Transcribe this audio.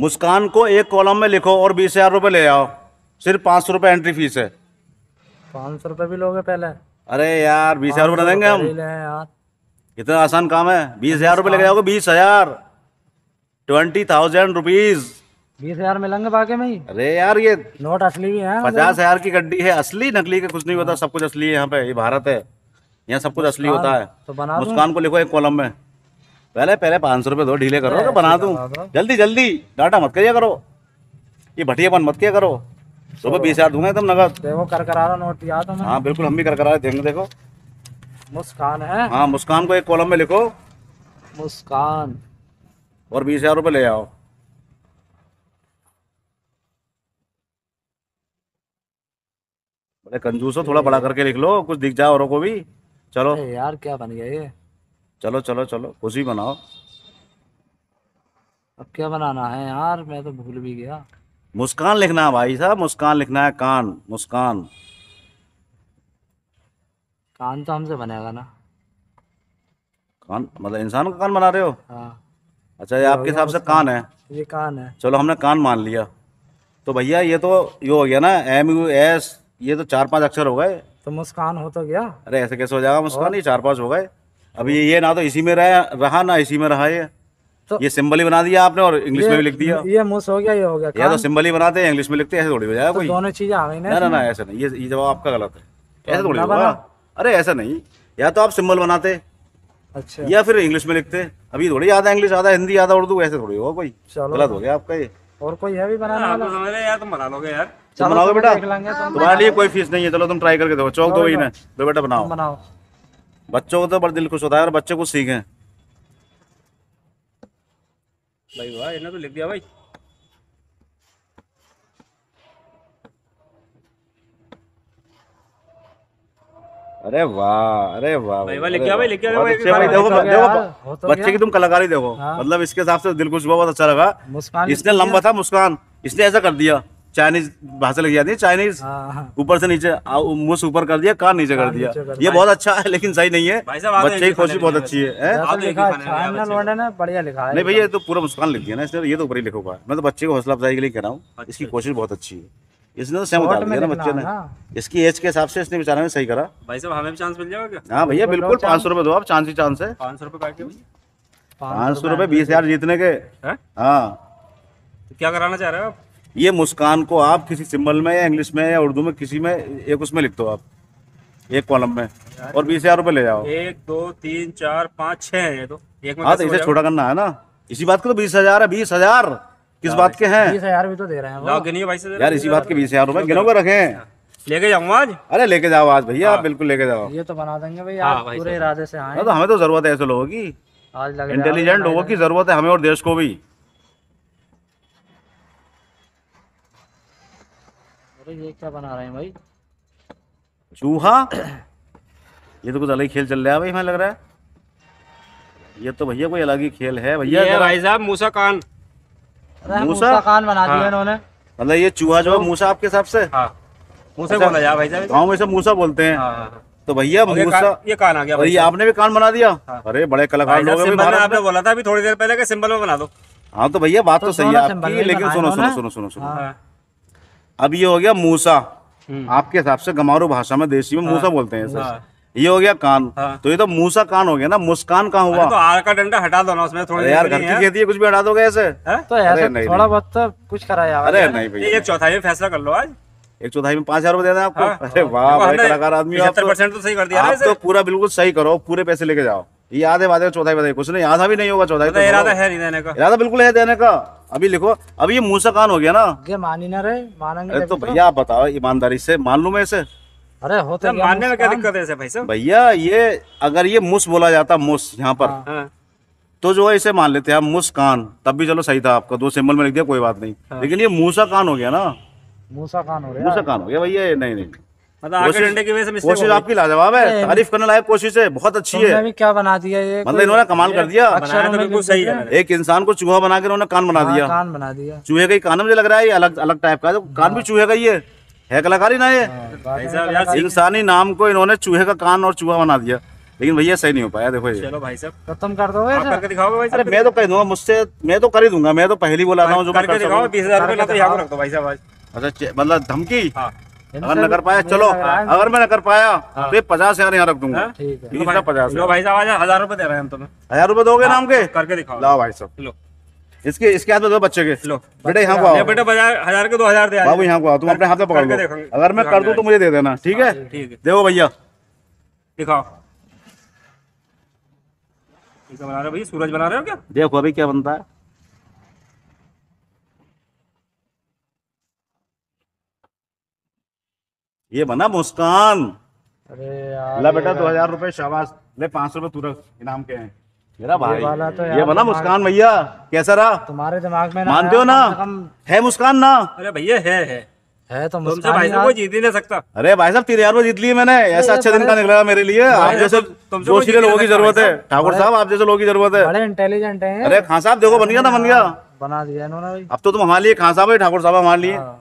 मुस्कान को एक कॉलम में लिखो और बीस हजार रुपये ले आओ सिर्फ पाँच सौ रुपये एंट्री फीस है पाँच सौ रुपये भी लोगे पहले अरे यार बीस हजार रुपये देंगे हम यार इतना आसान काम है बीस हजार रुपये लेके जाओगे बीस हजार ट्वेंटी थाउजेंड रुपीज़ बीस हजार मिलेंगे बाकी में ही अरे यार ये नोट असली भी है पचास हजार की गड्डी है असली नकली का कुछ नहीं होता हाँ। सब कुछ असली है यहाँ पे ये भारत है यहाँ सब कुछ असली होता है तो बना मुस्कान को लिखो एक कॉलम में पहले पहले पाँच सौ रुपये दो ढीले करो तो बना दूँ जल्दी जल्दी डाटा मत करिए करो ये भटियापन मत किया करो सुबह बीस हजार दूंगा तुम नगद देखो कर करा रहा नोट दिया तो हाँ बिल्कुल हम भी कर करा रहे देंगे देखो मुस्कान है हाँ मुस्कान को एक कॉलम में लिखो मुस्कान और बीस हजार रुपये ले आओ कंजूस हो थोड़ा बड़ा करके लिख लो कुछ दिख जाओ औरों को भी चलो यार क्या बन गया ये चलो चलो चलो कुछ भी बनाओ अब क्या बनाना है यार मैं तो भूल भी गया मुस्कान लिखना है भाई साहब मुस्कान लिखना है कान मुस्कान कान तो हमसे बनेगा ना कान मतलब इंसान का कान बना रहे हो हाँ अच्छा ये आपके हिसाब से कान है ये कान है चलो हमने कान मान लिया तो भैया ये तो ये हो गया ना एम यू एस ये तो चार पांच अक्षर हो गए तो मुस्कान हो तो गया अरे ऐसे कैसे हो जाएगा मुस्कान ये चार पांच हो गए अभी ये ना तो इसी में रहा रहा ना इसी में रहा ये तो ये सिंबल ही बना दिया आपने और इंग्लिश में भी लिख दिया ये मुस हो गया ये हो गया या तो सिंबल ही बनाते हैं इंग्लिश में लिखते हैं ऐसे थोड़ी हो जाएगा तो कोई दोनों चीजें आ गई ना ना ना ऐसा नहीं ये ये जवाब आपका गलत है तो ऐसे थोड़ी होगा अरे ऐसा नहीं या तो आप सिंबल बनाते अच्छा या फिर इंग्लिश में लिखते अभी थोड़ी आधा इंग्लिश आधा हिंदी आधा उर्दू ऐसे थोड़ी होगा कोई गलत हो गया आपका ये और कोई है भी हाँ, बनाने वाला यार तुम बना लोगे यार तुम बनाओगे बेटा तुम्हारे लिए कोई फीस नहीं है चलो तुम ट्राई करके दो चौक दो तो ही ना दो बेटा बनाओ बनाओ बच्चों को तो बड़ा दिल खुश होता है और बच्चे कुछ सीखे भाई वाह इन्हें तो लिख दिया भाई अरे वाह अरे वाह भाई बच्चे भाई देखो देखो हाँ, बच्चे की तुम कलाकारी देखो हाँ। मतलब इसके हिसाब से दिल खुश हुआ बहुत अच्छा लगा इसने लंबा था मुस्कान इसने ऐसा कर दिया चाइनीज भाषा लग जाती है चाइनीज ऊपर से नीचे मुंह ऊपर कर दिया कान नीचे कर दिया ये बहुत अच्छा है लेकिन सही नहीं है बच्चे की खुशी बहुत अच्छी है बढ़िया लिखा नहीं भैया तो पूरा मुस्कान लिख दिया ना इसलिए ये तो ऊपर ही लिखा हुआ मैं तो बच्चे को हौसला अफजाई के लिए कह रहा हूँ अच्छा, इसकी कोशिश अच्छा। बहुत अच्छी है इसने तो सेम उतार दिया ना बच्चे ने इसकी एज के हिसाब से इसने बेचारा ने सही करा भाई साहब हमें भी चांस मिल जाएगा हाँ भैया बिल्कुल पाँच सौ रुपए दो आप चांस ही चांस है पाँच सौ रुपये पाँच सौ रुपए बीस हजार जीतने के हाँ तो क्या कराना चाह रहे हो आप ये मुस्कान को आप किसी सिंबल में या इंग्लिश में या उर्दू में किसी में एक उसमें लिख दो आप एक कॉलम में और बीस हजार रूपए ले जाओ एक दो तीन चार पाँच छः है तो एक में हाँ तो इसे छोटा करना है ना इसी बात के तो बीस हजार है बीस हजार किस बात के हैं बीस हजार भी तो दे रहे हैं भाई यार इसी बात के बीस हजार रूपए गिनोगे रखे लेके जाऊंगा आज अरे लेके जाओ आज भैया हाँ। आप बिल्कुल लेके जाओ ये तो बना देंगे भैया हाँ, पूरे इरादे से आए हाँ, तो हमें तो जरूरत है ऐसे लोगों की इंटेलिजेंट लोगों की जरूरत है हमें और देश को भी तो ये क्या बना रहे हैं भाई चूहा ये तो कुछ अलग खेल चल रहा है भाई हमें लग रहा है ये तो भैया कोई अलग ही खेल है भैया ये भाई साहब मूसा कान मूसा कान बना दिया हाँ। इन्होंने मतलब ये चूहा जो है तो- मूसा आपके हिसाब से हाँ। मूसा अच्छा, भाई मूसा बोलते हैं हाँ।, हाँ, हाँ। तो भैया मूसा ये कान आ गया भैया आपने भी कान बना दिया अरे बड़े कलाकार लोग आपने बोला था अभी थोड़ी देर पहले सिंबल में बना दो हाँ तो भैया बात तो, तो सही है लेकिन सुनो सुनो सुनो सुनो सुनो अब ये हो गया मूसा हम्म। आपके हिसाब से गमारू भाषा में देसी में मूसा हाँ। बोलते हैं सर हाँ। ये हो गया कान हाँ। तो ये तो मूसा कान हो गया ना मुस्कान कहाँ हुआ तो आर का डंडा हटा दो ना उसमें थोड़ा यार घर की खेती है कुछ भी हटा दोगे ऐसे तो थोड़ा बहुत तो कुछ कराया अरे नहीं भैया एक चौथाई में फैसला कर लो आज एक चौथाई में पांच हजार रुपए देना आपको अरे वाह भाई कलाकार आदमी तो।, तो, सही कर दिया तो पूरा बिल्कुल सही करो पूरे पैसे लेके जाओ ये आधे वादे चौथाई बताइए कुछ नहीं आधा भी नहीं होगा चौथाई मतलब तो इरादा है नहीं देने का इरादा बिल्कुल है देने का अभी लिखो अभी ये मुंह से कान हो गया ना ये मान ही ना रहे मानेंगे अरे तो, तो भैया आप बताओ ईमानदारी से मान लू मैं इसे अरे होते मानने में क्या दिक्कत है भाई भैया ये अगर ये मुस बोला जाता मुस यहाँ पर हाँ। हाँ। तो जो है इसे मान लेते हैं मुस मुस्कान तब भी चलो सही था आपका दो सिंबल में लिख दिया कोई बात नहीं हाँ। लेकिन ये मूसा कान हो गया ना मूसा कान हो गया मूसा कान हो गया भैया नहीं नहीं मतलब कोशिश आपकी लाजवाब है तारीफ करने लायक कोशिश है बहुत अच्छी है क्या बना दिया ये मतलब इन्होंने कमाल कर दिया अच्छा तो बिल्कुल सही है एक इंसान को चूहा बना के उन्होंने कान बना हाँ, दिया कान बना दिया चूहे का ही कान मुझे लग रहा है ये अलग अलग टाइप का कान भी हाँ। चूहे का ही है है कलाकारी ना ये हाँ, इंसानी नाम को इन्होंने चूहे का कान और चूहा बना दिया लेकिन भैया सही नहीं हो पाया देखो ये चलो भाई साहब खत्म कर दो करके दिखाओगे भाई अरे मैं तो कह दूंगा मुझसे मैं तो कर ही दूंगा मैं तो पहली बोला था जो करके दिखाओ बीस हजार रुपये तो रख दो भाई साहब अच्छा मतलब धमकी अगर न कर पाया चलो अगर मैं न कर पाया हाँ। तो पचास हजार यहाँ रख दूंगा हाँ? ठीक है पचास भाई साहब हजार रुपए दे रहे हैं हम तुम्हें हजार रुपए दोगे हाँ, नाम के करके दिखाओ लाओ भाई साहब इसके इसके हाथ में दो बच्चे के लो बेटे यहाँ को आओ बेटे हजार के दो हजार दे बाबू यहाँ को आओ तुम अपने हाथ में पकड़ लो अगर मैं कर दू तो मुझे दे देना ठीक है देखो भैया दिखाओ बना रहे भैया सूरज बना रहे हो क्या देखो अभी क्या बनता है ये बना मुस्कान अरे यार ला बेटा दो हजार रूपए शाबाश ले पांच सौ रूपए तुरंत इनाम के हैं मेरा भाई तो ये बना मुस्कान भैया कैसा रहा तुम्हारे दिमाग में मानते हो ना है मुस्कान ना अरे भैया है है है तो तुमसे भाई साहब को जीत ही नहीं सकता अरे भाई साहब तीन हजार जीत लिए मैंने ऐसा अच्छा दिन का निकला मेरे लिए आप जैसे जोशी के लोगों की जरूरत है ठाकुर साहब आप जैसे लोगों की जरूरत है बड़े इंटेलिजेंट हैं अरे खान साहब देखो बन गया ना बन गया बना दिया इन्होंने अब तो तुम हमारे लिए खान साहब ठाकुर साहब हमारे लिए हाँ।